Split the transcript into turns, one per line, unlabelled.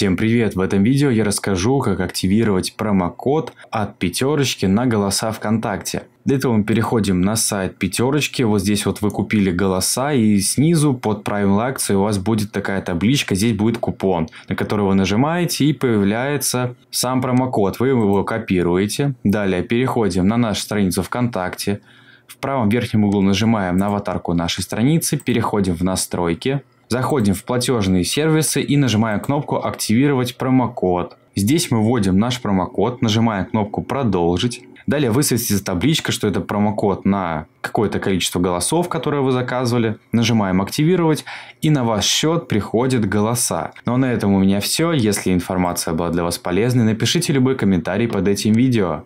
Всем привет! В этом видео я расскажу, как активировать промокод от пятерочки на голоса ВКонтакте. Для этого мы переходим на сайт пятерочки, вот здесь вот вы купили голоса и снизу под правила акции у вас будет такая табличка, здесь будет купон, на который вы нажимаете и появляется сам промокод, вы его копируете. Далее переходим на нашу страницу ВКонтакте, в правом верхнем углу нажимаем на аватарку нашей страницы, переходим в настройки, Заходим в платежные сервисы и нажимаем кнопку «Активировать промокод». Здесь мы вводим наш промокод, нажимаем кнопку «Продолжить». Далее высветится табличка, что это промокод на какое-то количество голосов, которые вы заказывали. Нажимаем «Активировать» и на ваш счет приходят голоса. Но ну, а на этом у меня все. Если информация была для вас полезной, напишите любой комментарий под этим видео.